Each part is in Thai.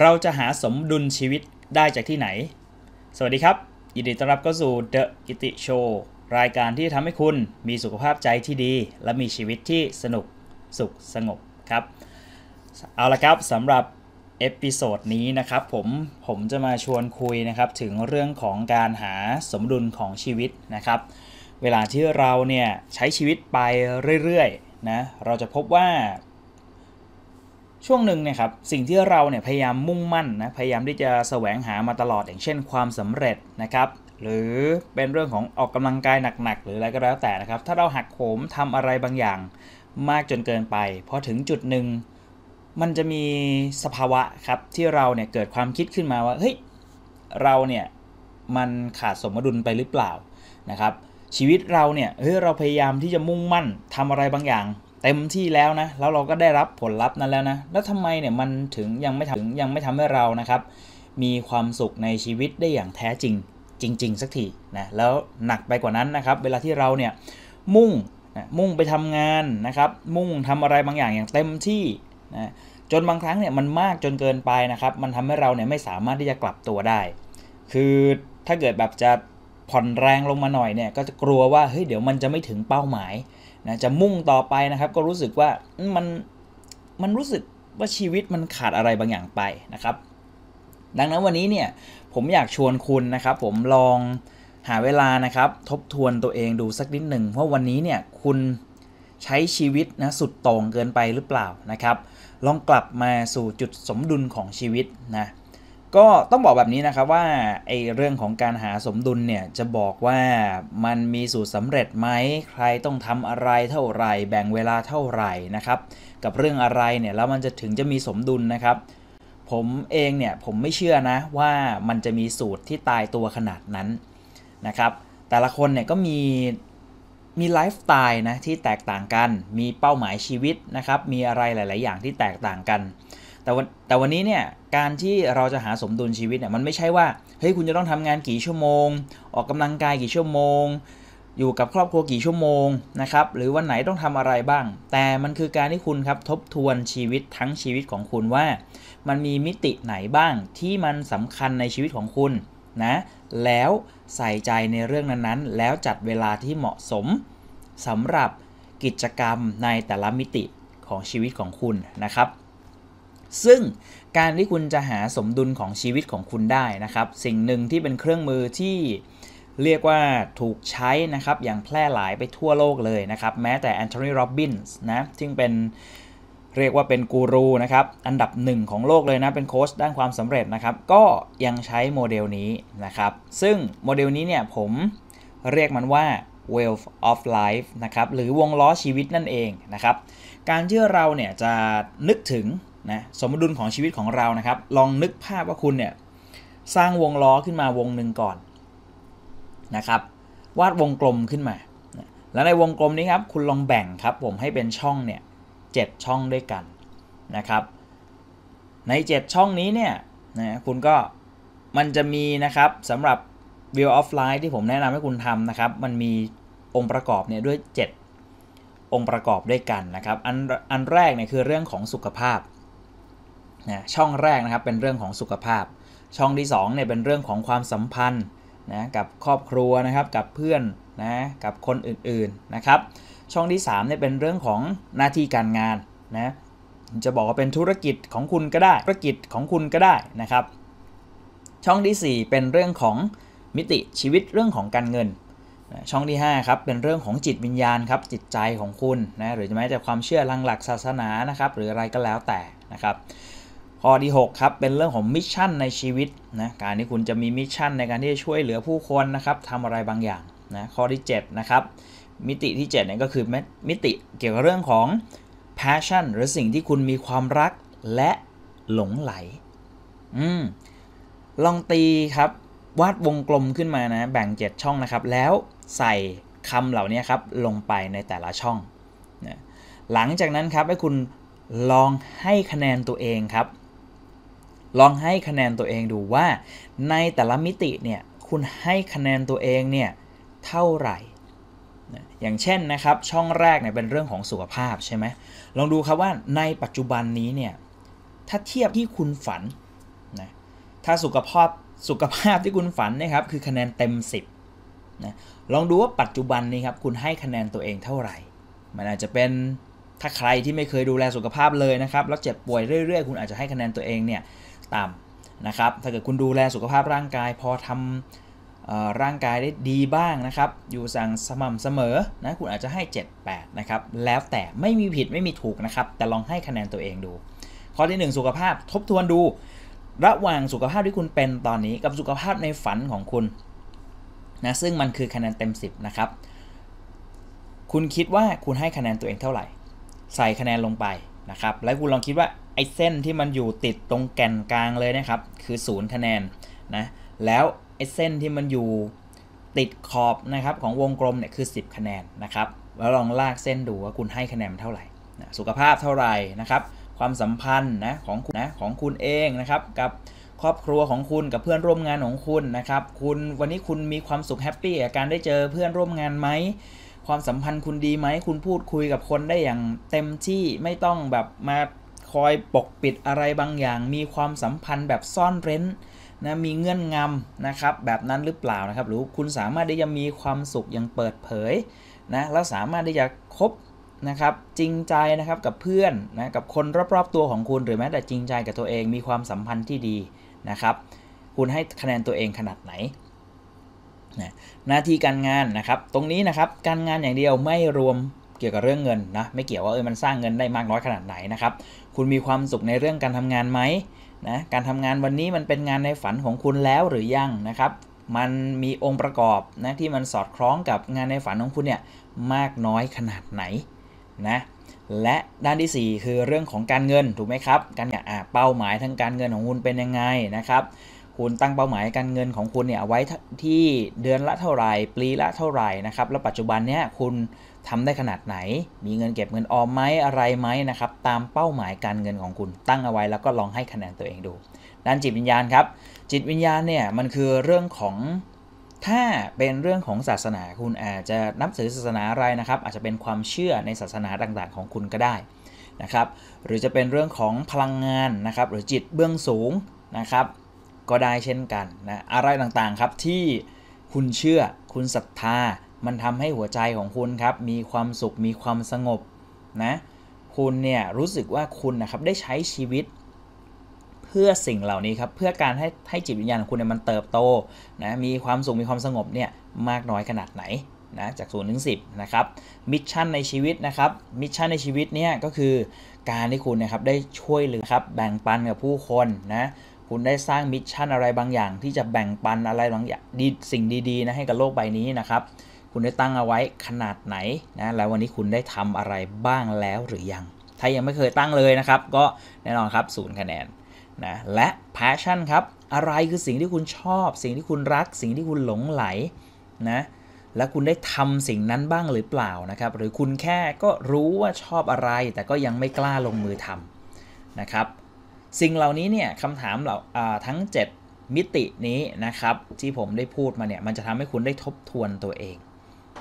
เราจะหาสมดุลชีวิตได้จากที่ไหน สวัสดีครับยินดีต้อนรับเข้าสู่ The กิติโชว์รายการที่ทำให้คุณมีสุขภาพใจที่ดี และมีชีวิตที่สนุกสุขสงบครับเอาละครับสำหรับเอพิโซดนี้นะครับผมผมจะมาชวนคุยนะครับถึงเรื่องของการหาสมดุลของชีวิตนะครับ เวลาที่เราเนี่ยใช้ชีวิตไปเรื่อยๆนะเราจะพบว่าช่วงหนึ่งเนี่ยครับสิ่งที่เราเนี่ยพยายามมุ่งมั่นนะพยายามที่จะแสวงหามาตลอดอย่างเช่นความสำเร็จนะครับหรือเป็นเรื่องของออกกำลังกายหนักๆหรืออะไรก็แล้วแต่นะครับถ้าเราหักโหมทำอะไรบางอย่างมากจนเกินไปพอถึงจุดหนึ่งมันจะมีสภาวะครับที่เราเนี่ยเกิดความคิดขึ้นมาว่าเฮ้ยเราเนี่ยมันขาดสมดุลไปหรือเปล่านะครับชีวิตเราเนี่ยเฮ้ยเราพยายามที่จะมุ่งมั่นทำอะไรบางอย่างเต็มที่แล้วนะแล้วเราก็ได้รับผลลัพธ์นั้นแล้วนะ แล้วทำไมเนี่ยมันถึงยังไม่ถึงยังไม่ทำให้เรานะครับ มีความสุขในชีวิตได้อย่างแท้จริงจริงๆสักทีนะแล้วหนักไปกว่านั้นนะครับเวลาที่เราเนี่ย มุ่งนะมุ่งไปทำงานนะครับ มุ่งทำอะไรบางอย่างอย่างเต็มที่นะจนบางครั้งเนี่ยมันมากจนเกินไปนะครับมันทำให้เราเนี่ยไม่สามารถที่จะกลับตัวได้ คือถ้าเกิดแบบจะผ่อนแรงลงมาหน่อยเนี่ยก็จะกลัวว่าเฮ้ยเดี๋ยวมันจะไม่ถึงเป้าหมายนะจะมุ่งต่อไปนะครับ ก็รู้สึกว่ามันมันรู้สึกว่าชีวิตมันขาดอะไรบางอย่างไปนะครับ ดังนั้นวันนี้เนี่ยผมอยากชวนคุณนะครับ ผมลองหาเวลานะครับ ทบทวนตัวเองดูสักนิดหนึ่งว่าวันนี้เนี่ยคุณใช้ชีวิตนะสุดตรงเกินไปหรือเปล่านะครับ ลองกลับมาสู่จุดสมดุลของชีวิตนะก็ต้องบอกแบบนี้นะครับว่าไอเรื่องของการหาสมดุลเนี่ยจะบอกว่ามันมีสูตรสำเร็จไหมใครต้องทำอะไรเท่าไหร่ แบ่งเวลาเท่าไหร่นะครับ กับเรื่องอะไรเนี่ยแล้วมันจะถึงจะมีสมดุลนะครับ ผมเองเนี่ยผมไม่เชื่อนะว่ามันจะมีสูตรที่ตายตัวขนาดนั้นนะครับแต่ละคนเนี่ยก็มีมีไลฟ์สไตล์นะที่แตกต่างกันมีเป้าหมายชีวิตนะครับมีอะไรหลาย ๆอย่างที่แตกต่างกันแต่วันแต่วันนี้เนี่ยการที่เราจะหาสมดุลชีวิตเนี่ยมันไม่ใช่ว่าเฮ้ยคุณจะต้องทำงานกี่ชั่วโมง ออกกำลังกายกี่ชั่วโมง อยู่กับครอบครัวกี่ชั่วโมง นะครับหรือวันไหนต้องทำอะไรบ้าง แต่มันคือการที่คุณครับทบทวนชีวิตทั้งชีวิตของคุณว่า มันมีมิติไหนบ้างที่มันสำคัญในชีวิตของคุณนะ แล้วใส่ใจในเรื่องนั้นๆ แล้วจัดเวลาที่เหมาะสมสำหรับกิจกรรมในแต่ละมิติของชีวิตของคุณนะครับซึ่งการที่คุณจะหาสมดุลของชีวิตของคุณได้นะครับ สิ่งหนึ่งที่เป็นเครื่องมือที่เรียกว่าถูกใช้นะครับอย่างแพร่หลายไปทั่วโลกเลยนะครับ แม้แต่แอนโทนีโรบินส์นะซึ่งเป็นเรียกว่าเป็นกูรูนะครับอันดับหนึ่งของโลกเลยนะเป็นโค้ชด้านความสำเร็จนะครับ ก็ยังใช้โมเดลนี้นะครับ ซึ่งโมเดลนี้เนี่ยผมเรียกมันว่า wealth of life นะครับหรือวงล้อชีวิตนั่นเองนะครับการที่เราเนี่ยจะนึกถึงนะสมดุลของชีวิตของเรา นะ ครับ ลองนึกภาพว่าคุณ เนี่ยสร้างวง ล้อขึ้นมาวงหนึ่งก่อน นะ ครับ วาดวงกลมขึ้นมา แล้วในวงกลมนี้ ครับ คุณลองแบ่ง ครับ ผมให้เป็นช่อง เนี่ยเช่องด้วยกันนะครับ ใน 7 ช่องนี้เนี่ยนะคุณก็มันจะมี นะ ครับสำหรับ view offline ที่ผมแนะนำให้คุณทำนะครับมันมีองค์ประกอบเนี่ยด้วย7องค์ประกอบด้วยกันนะครับอันอันแรกเนี่ยคือเรื่องของสุขภาพนะช่องแรกนะครับ เป็นเรื่องของสุขภาพ ช่องที่ 2เนี่ยเป็นเรื่องของความสัมพันธ์นะกับครอบครัวนะครับกับเพื่อนนะกับคนอื่นๆนะครับ ช่องที่3เนี่ยเป็นเรื่องของหน้าที่การงานนะจะบอกว่าเป็นธุรกิจของคุณก็ได้ธุรกิจของคุณก็ได้นะครับ ช่องที่ 4 เป็นเรื่องของมิติชีวิตเรื่องของการเงินช่องที่5ครับเป็นเรื่องของจิตวิญญาณครับจิตใจของคุณนะหรือจะแม้แต่ความเชื่อลังหลักศาสนานะครับหรืออะไรก็แล้วแต่นะครับข้อที่6ครับเป็นเรื่องของมิชชั่นในชีวิตนะการที่คุณจะมีมิชชั่นในการที่จะช่วยเหลือผู้คนนะครับทำอะไรบางอย่างนะข้อที่ 7 นะครับ มิติที่7เนี่ยก็คือมิติเกี่ยวกับเรื่องของ passion หรือสิ่งที่คุณมีความรักและหลงไหลอืมลองตีครับวาดวงกลมขึ้นมานะแบ่ง 7 ช่องนะครับ แล้วใส่คำเหล่านี้ครับ ลงไปในแต่ละช่องนะหลังจากนั้นครับให้คุณลองให้คะแนนตัวเองครับลองให้คะแนนตัวเองดูว่า ในแต่ละมิติเนี่ยคุณให้คะแนนตัวเองเนี่ยเท่าไหร่อย่างเช่นนะครับช่องแรกเนี่ยเป็นเรื่องของสุขภาพใช่ไหมลองดูครับว่าในปัจจุบันนี้เนี่ยถ้าเทียบที่คุณฝันนะถ้าสุขภาพสุขภาพที่คุณฝันนะครับคือคะแนนเต็ม10นะลองดูว่าปัจจุบันนี้ครับคุณให้คะแนนตัวเองเท่าไหร่ มันอาจจะเป็นถ้าใครที่ไม่เคยดูแลสุขภาพเลยนะครับแล้วเจ็บป่วยเรื่อย ๆ คุณอาจจะให้คะแนนตัวเองเนี่ยต่ำนะครับ ถ้าเกิดคุณดูแลสุขภาพร่างกาย พอทำร่างกายได้ดีบ้างนะครับ อยู่สั่งสม่ำเสมอนะ คุณอาจจะให้ 78นะครับ แล้วแต่ไม่มีผิดไม่มีถูกนะครับ แต่ลองให้คะแนนตัวเองดู ข้อที่ 1 สุขภาพทบทวนดู ระหว่างสุขภาพที่คุณเป็นตอนนี้กับสุขภาพในฝันของคุณนะซึ่งมันคือคะแนนเต็ม 10นะครับ คุณคิดว่าคุณให้คะแนนตัวเองเท่าไหร่ ใส่คะแนนลงไปนะครับ แล้วคุณลองคิดว่าไอเส้นที่มันอยู่ติดตรงแก่นกลางเลยนะครับคือศูนย์คะแนนนะแล้วไอเส้นที่มันอยู่ติดขอบนะครับ ของวงกลมเนี่ยคือ 10 คะแนนนะครับ แล้วลองลากเส้นดูว่าคุณให้คะแนนเท่าไหร่นะสุขภาพเท่าไหร่นะครับ ความสัมพันธ์นะของคุณนะของคุณเองนะครับกับครอบครัวของคุณกับเพื่อนร่วมงานของคุณนะครับ คุณวันนี้คุณมีความสุขแฮปปี้กับการได้เจอเพื่อนร่วมงานไหมความสัมพันธ์คุณดีไหมคุณพูดคุยกับคนได้อย่างเต็มที่ไม่ต้องแบบมาคอยปกปิดอะไรบางอย่างมีความสัมพันธ์แบบซ่อนเร้นนะมีเงื่อนงำนะครับแบบนั้นหรือเปล่านะครับ หรือคุณสามารถที่จะมีความสุขอย่างเปิดเผยนะแล้วสามารถที่จะคบนะครับ จริงใจนะครับกับเพื่อนนะ กับคนรอบๆตัวของคุณหรือแม้แต่จริงใจกับตัวเองมีความสัมพันธ์ที่ดีนะครับคุณให้คะแนนตัวเองขนาดไหนนะหน้าที่การงานนะครับ ตรงนี้นะครับการงานอย่างเดียวไม่รวมเกี่ยวกับเรื่องเงินนะไม่เกี่ยวว่าเออมันสร้างเงินได้มากน้อยขนาดไหนนะครับคุณมีความสุขในเรื่องการทำงานไหมนะการทำงานวันนี้มันเป็นงานในฝันของคุณแล้วหรือยังนะครับ มันมีองค์ประกอบนะที่มันสอดคล้องกับงานในฝันของคุณเนี่ยมากน้อยขนาดไหนนะและด้านที่ 4 คือเรื่องของการเงิน ถูกไหมครับ การเนี่ยเป้าหมายทางการเงินของคุณเป็นยังไงนะครับคุณตั้งเป้าหมายการเงินของคุณเนี่ยไว้ที่เดือนละเท่าไหร่ปีละเท่าไหร่นะครับแล้วปัจจุบันเนี่ยคุณทำได้ขนาดไหน มีเงินเก็บเงินออมไหมอะไรไหมนะครับ ตามเป้าหมายการเงินของคุณ ตั้งเอาไว้แล้วก็ลองให้คะแนนตัวเองดู ด้านจิตวิญญาณครับ จิตวิญญาณเนี่ยมันคือเรื่องของ ถ้าเป็นเรื่องของศาสนา คุณอาจจะนับถือศาสนาอะไรนะครับ อาจจะเป็นความเชื่อในศาสนาต่างๆ ของคุณก็ได้นะครับ หรือจะเป็นเรื่องของพลังงานนะครับ หรือจิตเบื้องสูงนะครับ ก็ได้เช่นกันนะอะไรต่างๆครับที่คุณเชื่อคุณศรัทธามันทำให้หัวใจของคุณครับ มีความสุขมีความสงบนะ คุณเนี่ยรู้สึกว่าคุณนะครับได้ใช้ชีวิต เพื่อสิ่งเหล่านี้ครับเพื่อการให้ให้จิตวิญญาณของคุณเนี่ยมันเติบโตนะมีความสุข มีความสงบเนี่ยมากน้อยขนาดไหน นะจากศูนย์ถึงสินะครับมิชชั่นในชีวิตนะครับมิชชั่นในชีวิตเนี่ยก็คือการที่คุณนะครับได้ช่วยเหลือครับแบ่งปันกับผู้คนนะคุณได้สร้างมิชชั่นอะไรบางอย่างที่จะแบ่งปันอะไรบางอย่างดีสิ่งดีๆนะให้กับโลกใบนี้นะครับคุณได้ตั้งเอาไว้ขนาดไหนนะ แล้ววันนี้คุณได้ทำอะไรบ้างแล้วหรือยัง ถ้ายังไม่เคยตั้งเลยนะครับ ก็แน่นอนครับศูนย์คะแนนนะ และ passion ครับ อะไรคือสิ่งที่คุณชอบ สิ่งที่คุณรัก สิ่งที่คุณหลงไหลนะ และคุณได้ทำสิ่งนั้นบ้างหรือเปล่านะครับ หรือคุณแค่ก็รู้ว่าชอบอะไรแต่ก็ยังไม่กล้าลงมือทำนะครับ สิ่งเหล่านี้เนี่ยคำถามเหล่าทั้ง 7 มิตินี้นะครับที่ผมได้พูดมาเนี่ย มันจะทำให้คุณได้ทบทวนตัวเอง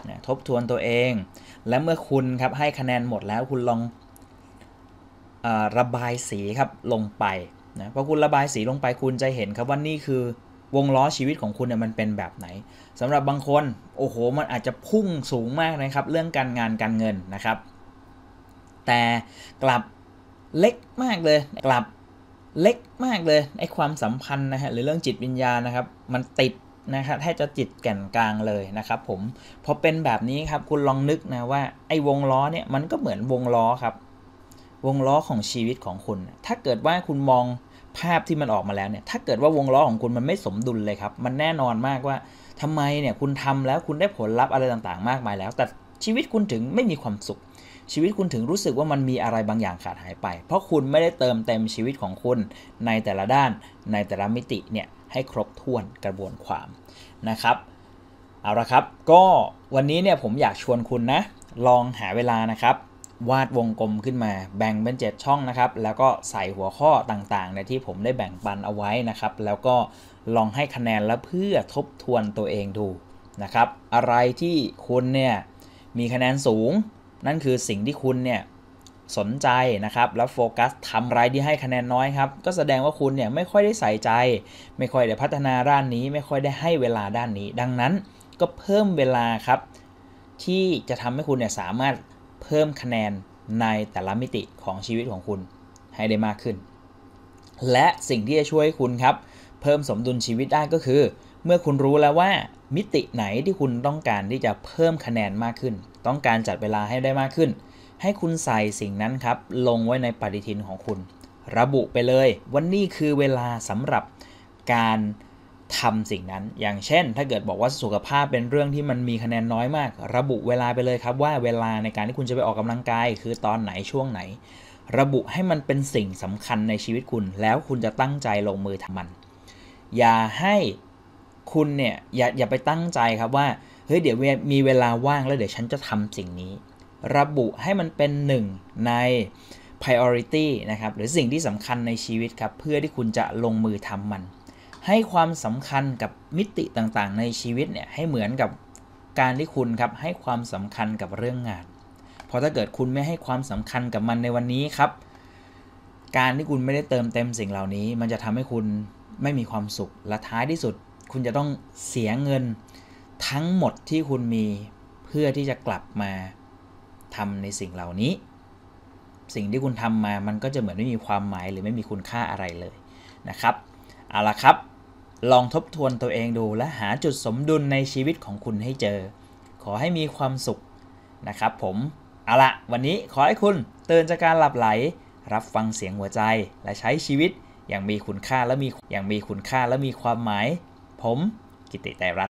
เนี่ยทบทวนตัวเอง และเมื่อคุณครับให้คะแนนหมดแล้วคุณลองอระบายสีครับลงไปนะพอคุณระบายสีลงไปคุณจะเห็นครับว่านี่คือวงล้อชีวิตของคุณเนี่ยมันเป็นแบบไหน สำหรับบางคนโอ้โหมันอาจจะพุ่งสูงมากนะครับเรื่องการงานการเงินนะครับ แต่กลับเล็กมากเลย กลับเล็กมากเลยไอความสัมพันธ์นะฮะหรือเรื่องจิตวิญญาณนะครับมันติดนะครับแทบจะจิตแก่นกลางเลยนะครับผมพอเป็นแบบนี้ครับคุณลองนึกนะว่าไอ้วงล้อเนี่ยมันก็เหมือนวงล้อครับวงล้อของชีวิตของคุณ ถ้าเกิดว่าคุณมองภาพที่มันออกมาแล้วเนี่ยถ้าเกิดว่าวงล้อของคุณมันไม่สมดุลเลยครับมันแน่นอนมากว่าทำไมเนี่ยคุณทำแล้วคุณได้ผลลัพธ์อะไรต่างๆ มากมายแล้ว แต่ชีวิตคุณถึงไม่มีความสุข ชีวิตคุณถึงรู้สึกว่ามันมีอะไรบางอย่างขาดหายไป เพราะคุณไม่ได้เติมเต็มชีวิตของคุณในแต่ละด้าน ในแต่ละมิติเนี่ยให้ครบถ้วนกระบวนความนะครับเอาละครับก็วันนี้เนี่ยผมอยากชวนคุณนะลองหาเวลานะครับ วาดวงกลมขึ้นมาแบ่งเป็น7ช่องนะครับ แล้วก็ใส่หัวข้อต่างๆ ในที่ผมได้แบ่งปันเอาไว้นะครับ แล้วก็ลองให้คะแนนแล้ว เพื่อทบทวนตัวเองดูนะครับ อะไรที่คุณเนี่ยมีคะแนนสูงนั่นคือสิ่งที่คุณเนี่ยสนใจนะครับแล้วโฟกัสทำรายที่ให้คะแนนน้อยครับก็แสดงว่าคุณเนี่ยไม่ค่อยได้ใส่ใจ ไม่ค่อยได้พัฒนาด้านนี้ ไม่ค่อยได้ให้เวลาด้านนี้ ดังนั้นก็เพิ่มเวลาครับ ที่จะทำให้คุณเนี่ยสามารถเพิ่มคะแนนในแต่ละมิติของชีวิตของคุณให้ได้มากขึ้น และสิ่งที่จะช่วยคุณครับ เพิ่มสมดุลชีวิตได้ก็คือ เมื่อคุณรู้แล้วว่า มิติไหนที่คุณต้องการที่จะเพิ่มคะแนนมากขึ้น ต้องการจัดเวลาให้ได้มากขึ้นให้คุณใส่สิ่งนั้นครับลงไว้ในปฏิทินของคุณ ระบุไปเลย วันนี้คือเวลาสำหรับการทำสิ่งนั้นอย่างเช่นถ้าเกิดบอกว่าสุขภาพเป็นเรื่องที่มันมีคะแนนน้อยมาก ระบุเวลาไปเลยครับว่าเวลาในการที่คุณจะไปออกกำลังกาย คือตอนไหนช่วงไหน ระบุให้มันเป็นสิ่งสำคัญในชีวิตคุณ แล้วคุณจะตั้งใจลงมือทำมันอย่าให้คุณเนี่ยอย่าอย่าไปตั้งใจครับว่าเฮ้ยเดี๋ยวมีเวลาว่างแล้วเดี๋ยว ฉันจะทำสิ่งนี้ระบุให้มันเป็นหนึ่งใน priority นะครับหรือสิ่งที่สำคัญในชีวิตครับเพื่อที่คุณจะลงมือทำมัน ให้ความสำคัญกับมิติต่างๆในชีวิตเนี่ย ให้เหมือนกับการที่คุณครับ ให้ความสำคัญกับเรื่องงานเพราะถ้าเกิดคุณไม่ให้ความสำคัญกับมันในวันนี้ครับ การที่คุณไม่ได้เติมเต็มสิ่งเหล่านี้ มันจะทำให้คุณไม่มีความสุขและท้ายที่สุด คุณจะต้องเสียเงินทั้งหมดที่คุณมีเพื่อที่จะกลับมาทำในสิ่งเหล่านี้ สิ่งที่คุณทำมา มันก็จะเหมือนไม่มีความหมายหรือไม่มีคุณค่าอะไรเลยนะครับ เอาละครับ ลองทบทวนตัวเองดูและหาจุดสมดุลในชีวิตของคุณให้เจอ ขอให้มีความสุขนะครับ ผม เอาละวันนี้ขอให้คุณเตือนจากการหลับไหล รับฟังเสียงหัวใจและใช้ชีวิตอย่างมีคุณค่าและมีอย่างมีคุณค่าและมีความหมาย ผมกิติแต่รัต